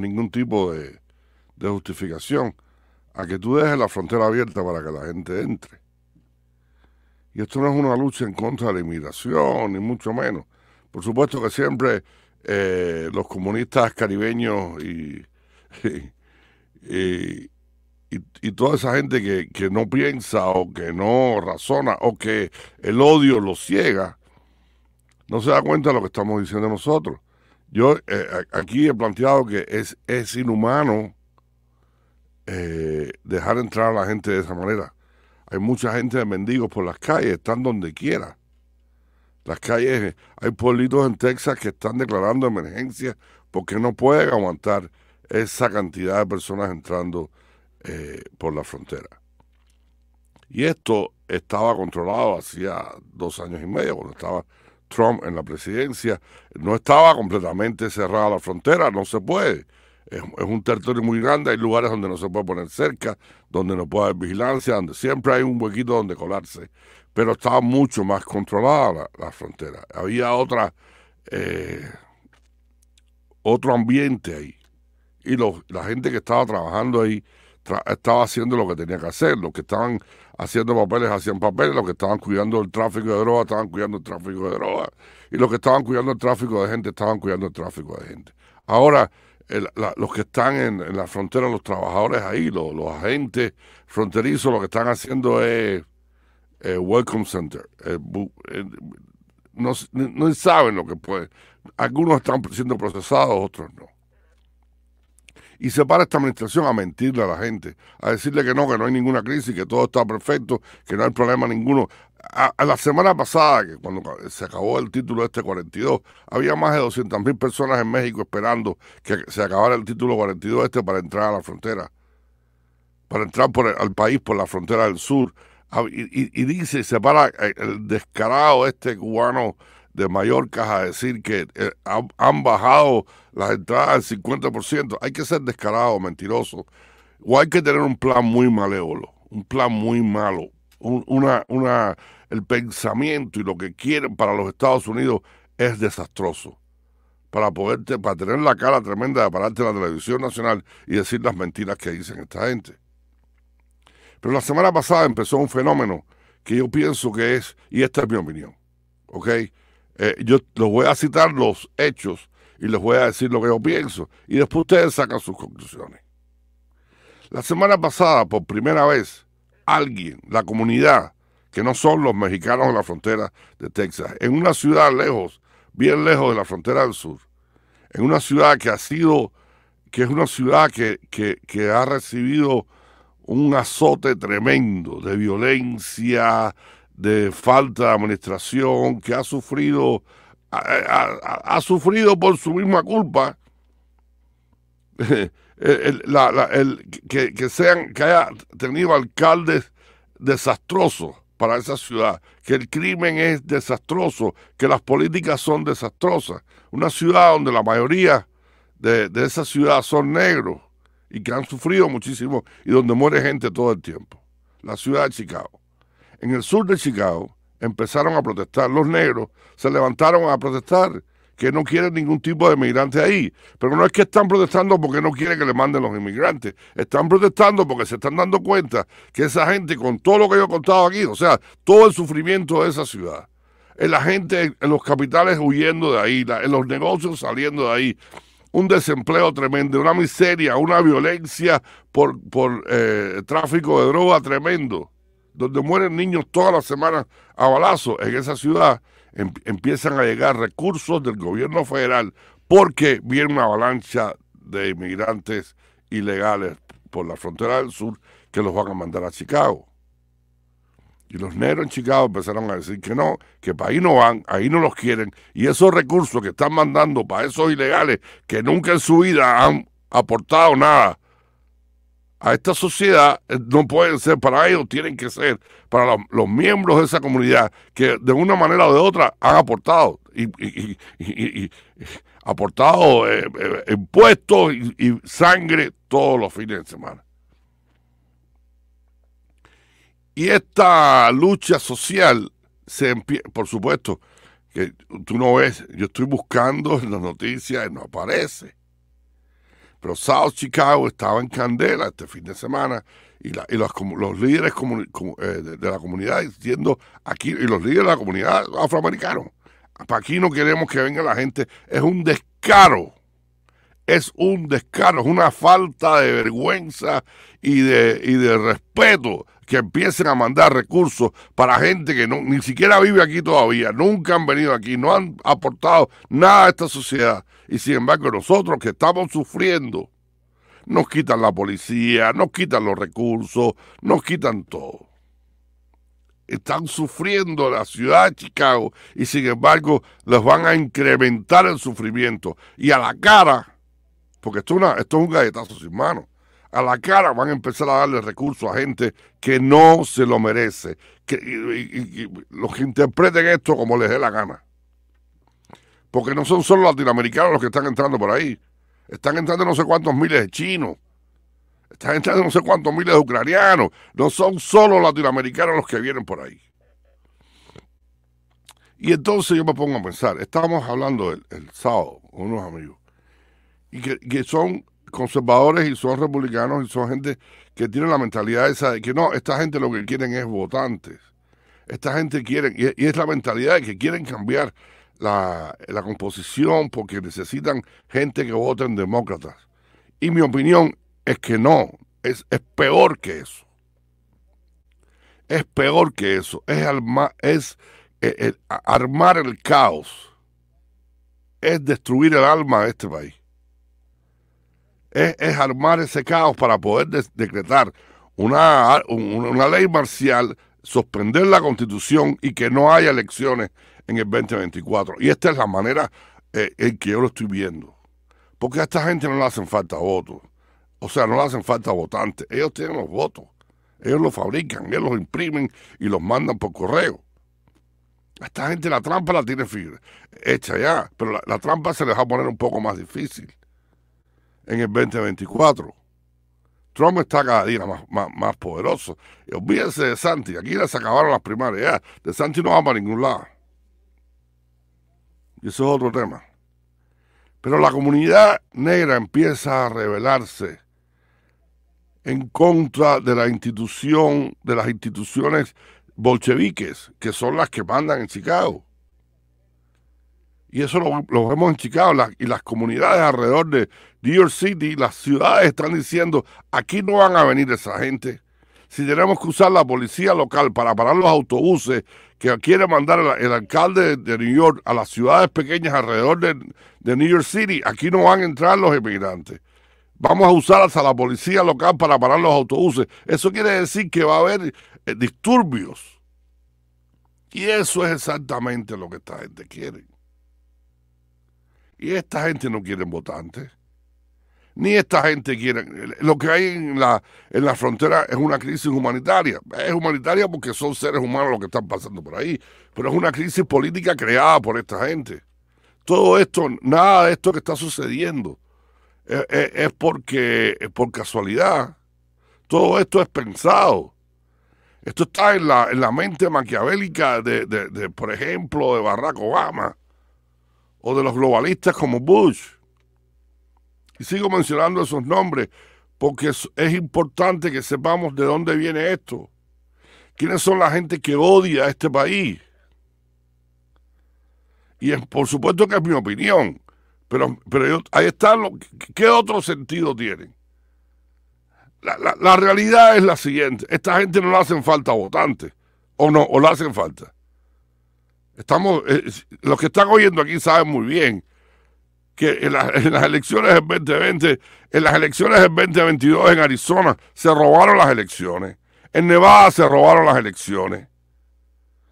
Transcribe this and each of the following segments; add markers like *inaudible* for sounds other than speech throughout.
ningún tipo de, justificación a que tú dejes la frontera abierta para que la gente entre. Y esto no es una lucha en contra de la inmigración, ni mucho menos. Por supuesto que siempre eh, los comunistas caribeños *laughs* y, y, toda esa gente que, que, no piensa o que no razona o que el odio lo ciega, no se da cuenta de lo que estamos diciendo nosotros. Yo eh, aquí he planteado que es, es inhumano eh, dejar entrar a la gente de esa manera. Hay mucha gente de mendigos por las calles, están donde quiera. Las calles, hay pueblitos en Texas que están declarando emergencia porque no pueden aguantar esa cantidad de personas entrando eh, por la frontera. Y esto estaba controlado hacía dos años y medio, cuando estaba Trump en la presidencia, no estaba completamente cerrada la frontera, no se puede. Es, un territorio muy grande, hay lugares donde no se puede poner cerca, donde no puede haber vigilancia, donde siempre hay un huequito donde colarse, pero estaba mucho más controlada la, frontera. Había otra, eh, otro ambiente ahí. Y la gente que estaba trabajando ahí estaba haciendo lo que tenía que hacer, los que estaban haciendo papeles hacían papeles, los que estaban cuidando el tráfico de drogas estaban cuidando el tráfico de drogas, y los que estaban cuidando el tráfico de gente estaban cuidando el tráfico de gente. Ahora, los que están en, la frontera, los trabajadores ahí, los, agentes fronterizos, lo que están haciendo es eh, Welcome Center. Eh, eh, no, no saben lo que pueden. Algunos están siendo procesados, otros no y se para esta administración a mentirle a la gente, a decirle que no, que no hay ninguna crisis, que todo está perfecto, que no hay problema ninguno. A, la semana pasada, que cuando se acabó el título este 42, había más de 200 mil personas en México esperando que se acabara el título 42 este para entrar a la frontera, para entrar por al país por la frontera del sur. Y, y dice, se para eh, el descarado este cubano de Mallorca a decir que eh, han, bajado las entradas del 50%. Hay que ser descarado, mentiroso. O hay que tener un plan muy maleolo un plan muy malo. una, una, el pensamiento y lo que quieren para los Estados Unidos es desastroso. Para, poderte, para tener la cara tremenda de pararte en la televisión nacional y decir las mentiras que dicen esta gente. Pero la semana pasada empezó un fenómeno que yo pienso que es, y esta es mi opinión, ¿ok? Eh, yo les voy a citar los hechos y les voy a decir lo que yo pienso. Y después ustedes sacan sus conclusiones. La semana pasada, por primera vez, alguien, la comunidad, que no son los mexicanos en la frontera de Texas, en una ciudad lejos, bien lejos de la frontera del sur, en una ciudad que ha sido, que es una ciudad que, que ha recibido un azote tremendo de violencia, de falta de administración, que ha sufrido, ha, sufrido por su misma culpa, *laughs* el, que, sean, que haya tenido alcaldes desastrosos para esa ciudad, que el crimen es desastroso, que las políticas son desastrosas. Una ciudad donde la mayoría de, de esa ciudad son negros y que han sufrido muchísimo y donde muere gente todo el tiempo. La ciudad de Chicago en el sur de Chicago empezaron a protestar. Los negros se levantaron a protestar que no quieren ningún tipo de inmigrantes ahí. Pero no es que están protestando porque no quieren que le manden los inmigrantes. Están protestando porque se están dando cuenta que esa gente, con todo lo que yo he contado aquí, o sea, todo el sufrimiento de esa ciudad, la gente en los capitales huyendo de ahí, en los negocios saliendo de ahí, un desempleo tremendo, una miseria, una violencia por, por eh, tráfico de droga tremendo donde mueren niños todas las semanas a balazos en esa ciudad, em, empiezan a llegar recursos del gobierno federal porque viene una avalancha de inmigrantes ilegales por la frontera del sur que los van a mandar a Chicago. Y los negros en Chicago empezaron a decir que no, que para ahí no van, ahí no los quieren. Y esos recursos que están mandando para esos ilegales que nunca en su vida han aportado nada a esta sociedad eh, no pueden ser para ellos, tienen que ser para los, miembros de esa comunidad que de una manera o de otra han aportado aportado eh, eh, impuestos y sangre todos los fines de semana. Y esta lucha social se por supuesto, que tú no ves, yo estoy buscando en las noticias y no aparece. Pero South Chicago estaba en candela este fin de semana y, los, líderes eh, de, la comunidad diciendo aquí, y los líderes de la comunidad afroamericanos, para aquí no queremos que venga la gente, es un descaro, es un descaro, es una falta de vergüenza y de, y de respeto que empiecen a mandar recursos para gente que no, ni siquiera vive aquí todavía, nunca han venido aquí, no han aportado nada a esta sociedad. Y sin embargo nosotros que estamos sufriendo, nos quitan la policía, nos quitan los recursos, nos quitan todo. Están sufriendo la ciudad de Chicago y sin embargo les van a incrementar el sufrimiento. Y a la cara, porque esto, esto es un galletazo sin mano a la cara van a empezar a darle recursos a gente que no se lo merece. y, los que interpreten esto como les dé la gana. Porque no son solo latinoamericanos los que están entrando por ahí. Están entrando no sé cuántos miles de chinos. Están entrando no sé cuántos miles de ucranianos. No son solo latinoamericanos los que vienen por ahí. Y entonces yo me pongo a pensar, estábamos hablando el, sábado con unos amigos, y que, que son conservadores y son republicanos y son gente que tiene la mentalidad esa de que no, esta gente lo que quieren es votantes. Esta gente quiere, y, es la mentalidad de que quieren cambiar la, composición porque necesitan gente que vote en demócratas. Y mi opinión es que no, es, es peor que eso. Es peor que eso, es, es e, e, armar el caos, es destruir el alma de este país es, armar ese caos para poder decretar una, una ley marcial, suspender la constitución y que no haya elecciones en el 2024. Y esta es la manera eh, en que yo lo estoy viendo. Porque a esta gente no le hacen falta votos. O sea, no le hacen falta votantes. Ellos tienen los votos. Ellos los fabrican, ellos los imprimen y los mandan por correo. A esta gente la trampa la tiene hecha ya, pero la, la trampa se les va a poner un poco más difícil en el 2024. Trump está cada día más, más, poderoso. Y olvídense de Santi. Aquí se acabaron las primarias. De Santi no va para ningún lado. Y eso es otro tema. Pero la comunidad negra empieza a rebelarse en contra de la institución, de las instituciones bolcheviques, que son las que mandan en Chicago. Y eso lo, vemos en Chicago y las comunidades alrededor de New York City, las ciudades están diciendo, aquí no van a venir esa gente. Si tenemos que usar la policía local para parar los autobuses que quiere mandar el, alcalde de, New York a las ciudades pequeñas alrededor de, New York City, aquí no van a entrar los emigrantes vamos a usar hasta la policía local para parar los autobuses. Eso quiere decir que va a haber eh, disturbios. Y eso es exactamente lo que esta gente quiere. Y esta gente no quiere votantes. Ni esta gente quiere. Lo que hay en la, en la frontera es una crisis humanitaria. Es humanitaria porque son seres humanos los que están pasando por ahí. Pero es una crisis política creada por esta gente. Todo esto, nada de esto que está sucediendo eh, eh, es, porque, por casualidad. Todo esto es pensado. Esto está en la, en la mente maquiavélica de, de, por ejemplo, de Barack Obama o de los globalistas como Bush. Y sigo mencionando esos nombres porque es importante que sepamos de dónde viene esto. ¿Quiénes son la gente que odia a este país? Y por supuesto que es mi opinión, pero, pero ahí está, lo, ¿qué otro sentido tienen? La, realidad es la siguiente, esta gente no le hacen falta votantes, o no, o le hacen falta. Estamos, eh, los que están oyendo aquí saben muy bien que en, las elecciones del 2020, en las elecciones del 2022 en Arizona se robaron las elecciones. En Nevada se robaron las elecciones.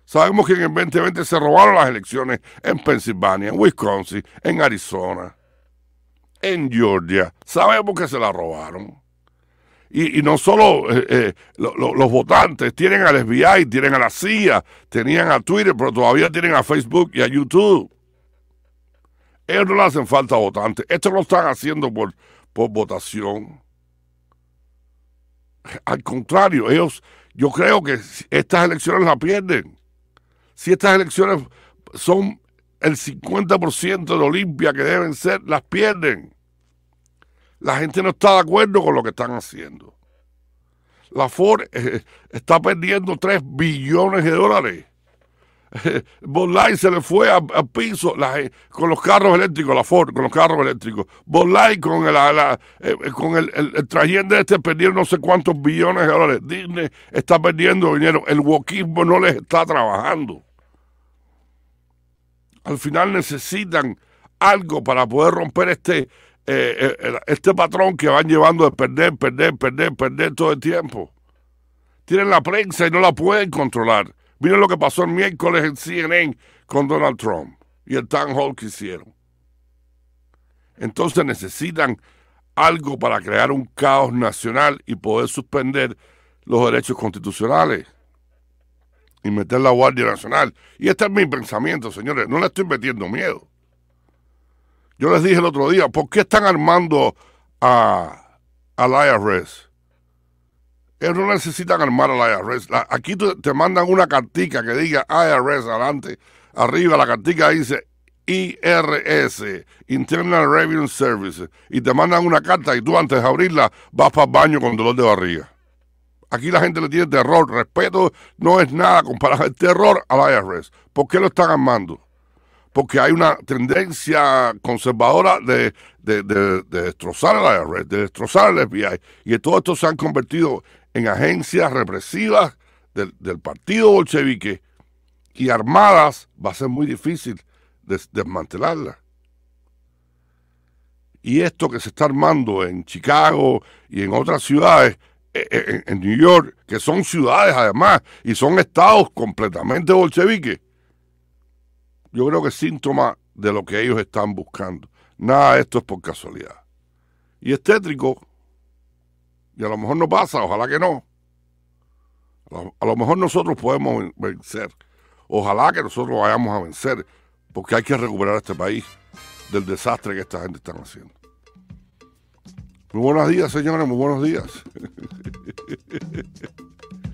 Sabemos que en el 2020 se robaron las elecciones en Pensilvania, en Wisconsin, en Arizona, en Georgia. Sabemos que se las robaron. Y, no solo eh, eh, los votantes, tienen al FBI, tienen a la CIA, tenían a Twitter, pero todavía tienen a Facebook y a YouTube. Ellos no le hacen falta votantes. Esto lo están haciendo por, por votación. Al contrario, ellos, yo creo que estas elecciones las pierden. Si estas elecciones son el 50% de Olimpia que deben ser, las pierden. La gente no está de acuerdo con lo que están haciendo. La Ford eh, está perdiendo 3 billones de dólares. *laughs* Light se le fue a piso con los carros eléctricos, la Ford, con los carros eléctricos. Borlai con, el, la, eh, con el, trayendo este perdieron no sé cuántos billones de dólares. Disney está perdiendo dinero. El wokismo no les está trabajando. Al final necesitan algo para poder romper este, eh, eh, este patrón que van llevando de perder, perder, perder, perder todo el tiempo. Tienen la prensa y no la pueden controlar. Miren lo que pasó el miércoles en CNN con Donald Trump y el town hall que hicieron. Entonces necesitan algo para crear un caos nacional y poder suspender los derechos constitucionales y meter la Guardia Nacional. Y este es mi pensamiento, señores. No le estoy metiendo miedo. Yo les dije el otro día, ¿por qué están armando a, al IRS? Ellos no necesitan armar al IRS. aquí te, mandan una cartica que diga IRS adelante. Arriba la cartica dice IRS, Internal Revenue Service. Y te mandan una carta y tú antes de abrirla vas para el baño con dolor de barriga. Aquí la gente le tiene terror. Respeto no es nada comparado. El terror al IRS. ¿Por qué lo están armando? porque hay una tendencia conservadora de, destrozar la red, de destrozar el FBI. Y todo esto se han convertido en agencias represivas del, partido bolchevique y armadas, va a ser muy difícil desmantelarla. desmantelarlas. Y esto que se está armando en Chicago y en otras ciudades, e, e, en New York, que son ciudades además, y son estados completamente bolcheviques, yo creo que es síntoma de lo que ellos están buscando. Nada de esto es por casualidad. Y es tétrico, y a lo mejor no pasa, ojalá que no. A lo, mejor nosotros podemos vencer. Ojalá que nosotros vayamos a vencer, porque hay que recuperar este país del desastre que esta gente está haciendo. Muy buenos días, señores, muy buenos días. *laughs*